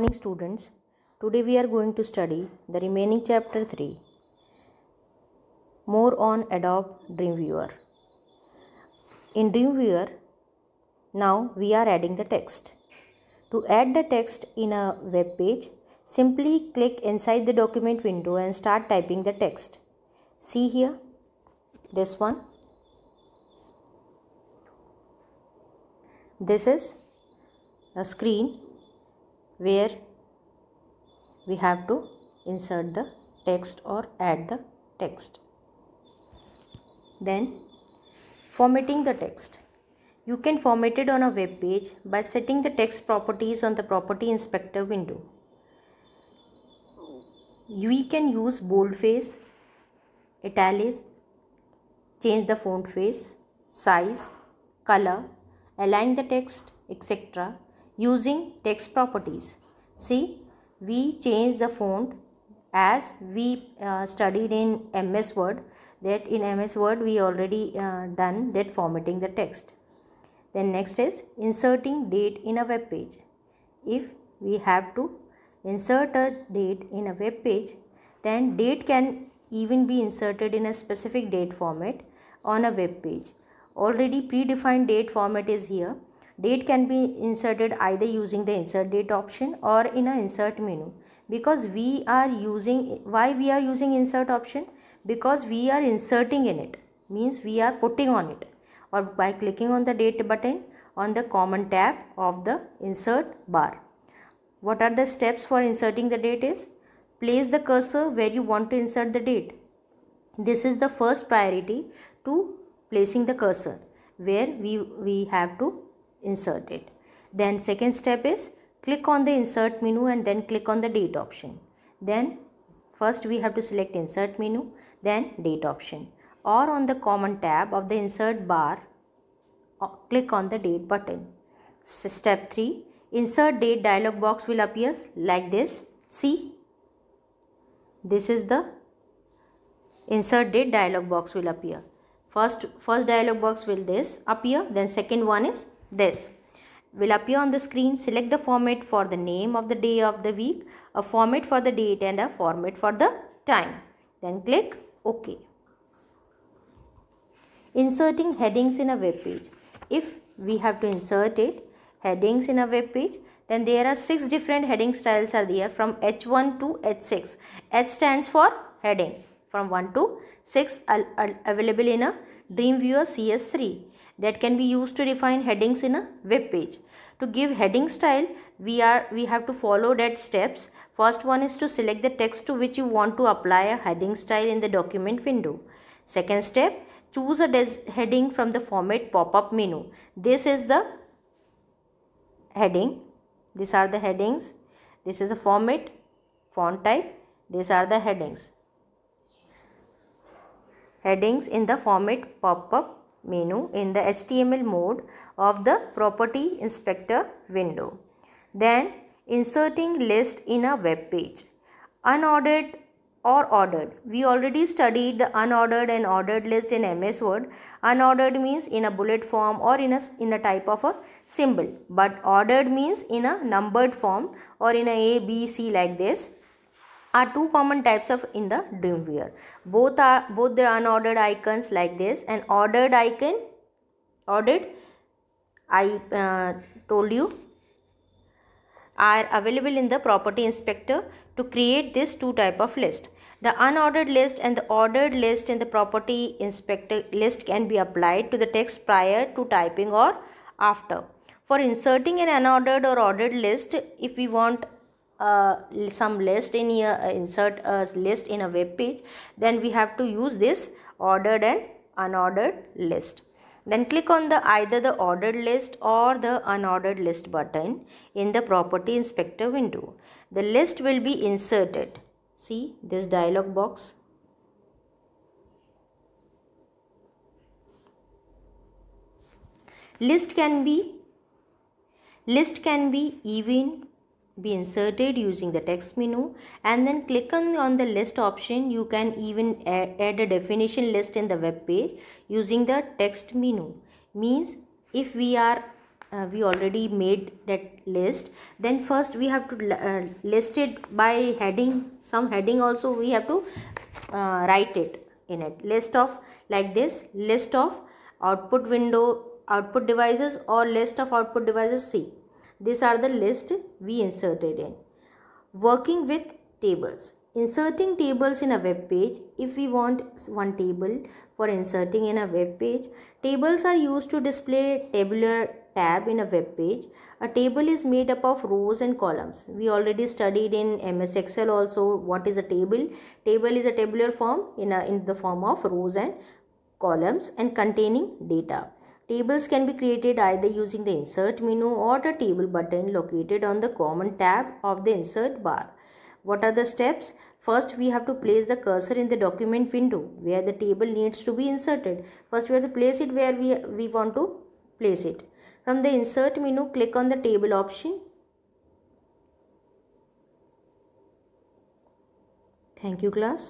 morning students today we are going to study the remaining chapter 3 more on adobe dreamweaver in dreamweaver now we are adding the text to add the text in a web page simply click inside the document window and start typing the text see here this one this is a screen where we have to insert the text or add the text then formatting the text you can format it on a web page by setting the text properties on the property inspector window we can use boldface italics change the font face size color align the text etc using text properties. See, we change the font as we uh, studied in MS Word that in MS Word we already uh, done that formatting the text. Then next is inserting date in a web page. If we have to insert a date in a web page then date can even be inserted in a specific date format on a web page. Already predefined date format is here Date can be inserted either using the insert date option or in a insert menu. Because we are using, why we are using insert option? Because we are inserting in it, means we are putting on it or by clicking on the date button on the common tab of the insert bar. What are the steps for inserting the date is? Place the cursor where you want to insert the date. This is the first priority to placing the cursor where we, we have to insert it. Then second step is click on the insert menu and then click on the date option. Then first we have to select insert menu then date option or on the common tab of the insert bar uh, click on the date button. Step 3 insert date dialog box will appear like this. See this is the insert date dialog box will appear. First, first dialog box will this appear then second one is this will appear on the screen. Select the format for the name of the day of the week, a format for the date and a format for the time. Then click OK. Inserting headings in a web page. If we have to insert it, headings in a web page, then there are six different heading styles are there from H1 to H6. H stands for heading from 1 to 6 available in a Dreamweaver CS3 that can be used to define headings in a web page. To give heading style, we, are, we have to follow that steps. First one is to select the text to which you want to apply a heading style in the document window. Second step, choose a heading from the format pop-up menu. This is the heading. These are the headings. This is a format, font type. These are the headings. Headings in the format pop-up menu in the HTML mode of the property inspector window. Then inserting list in a web page. Unordered or ordered. We already studied the unordered and ordered list in MS Word. Unordered means in a bullet form or in a, in a type of a symbol. But ordered means in a numbered form or in a A, B, C like this are two common types of in the Dreamweaver. Both are both the unordered icons like this. and ordered icon, ordered, I uh, told you, are available in the property inspector to create this two type of list. The unordered list and the ordered list in the property inspector list can be applied to the text prior to typing or after. For inserting an unordered or ordered list, if we want uh, some list in here uh, insert a list in a web page then we have to use this ordered and unordered list then click on the either the ordered list or the unordered list button in the property inspector window the list will be inserted see this dialog box list can be list can be even be inserted using the text menu and then click on, on the list option you can even add, add a definition list in the web page using the text menu means if we are uh, we already made that list then first we have to uh, list it by heading some heading also we have to uh, write it in it list of like this list of output window output devices or list of output devices See. These are the list we inserted in. Working with tables. Inserting tables in a web page. If we want one table for inserting in a web page, tables are used to display tabular tab in a web page. A table is made up of rows and columns. We already studied in MS Excel also what is a table. Table is a tabular form in, a, in the form of rows and columns and containing data. Tables can be created either using the insert menu or the table button located on the common tab of the insert bar. What are the steps? First, we have to place the cursor in the document window where the table needs to be inserted. First, we have to place it where we, we want to place it. From the insert menu, click on the table option. Thank you class.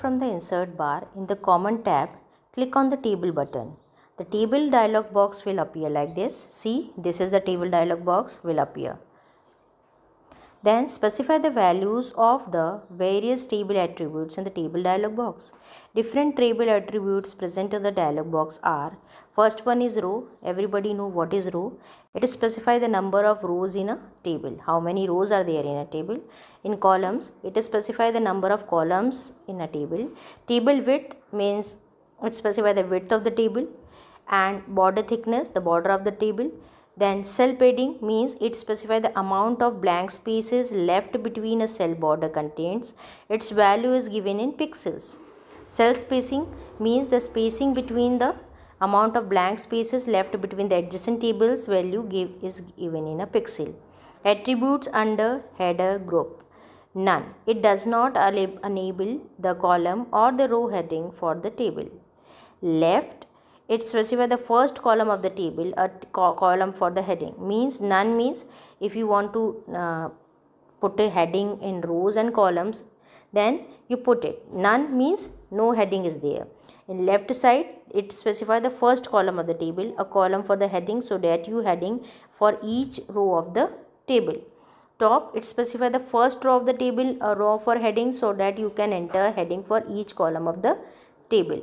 from the insert bar, in the common tab, click on the table button. The table dialog box will appear like this. See, this is the table dialog box will appear. Then specify the values of the various table attributes in the table dialog box. Different table attributes present in the dialog box are first one is row. Everybody know what is row. It is specify the number of rows in a table. How many rows are there in a table? In columns, it is specify the number of columns in a table. Table width means it specify the width of the table and border thickness, the border of the table then cell padding means it specifies the amount of blank spaces left between a cell border contains. Its value is given in pixels. Cell spacing means the spacing between the amount of blank spaces left between the adjacent tables value give is given in a pixel. Attributes under header group. None. It does not enable the column or the row heading for the table. Left it specifies the first column of the table a co column for the heading means none means if you want to uh, put a heading in rows and columns then you put it none means no heading is there in left side it specifies the first column of the table a column for the heading so that you heading for each row of the table top it specifies the first row of the table a row for heading so that you can enter heading for each column of the table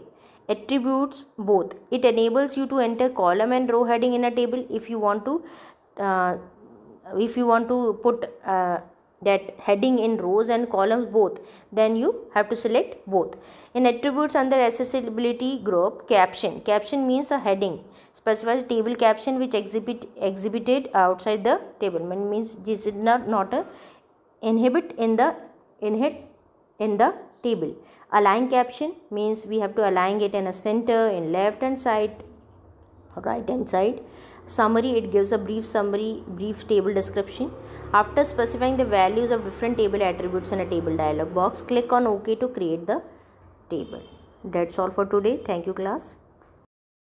attributes both it enables you to enter column and row heading in a table if you want to uh, if you want to put uh, that heading in rows and columns both then you have to select both in attributes under accessibility group caption caption means a heading specifies table caption which exhibit exhibited outside the table means this is not not a inhibit in the inhibit in the table align caption means we have to align it in a center in left hand side right hand side summary it gives a brief summary brief table description after specifying the values of different table attributes in a table dialog box click on ok to create the table that's all for today thank you class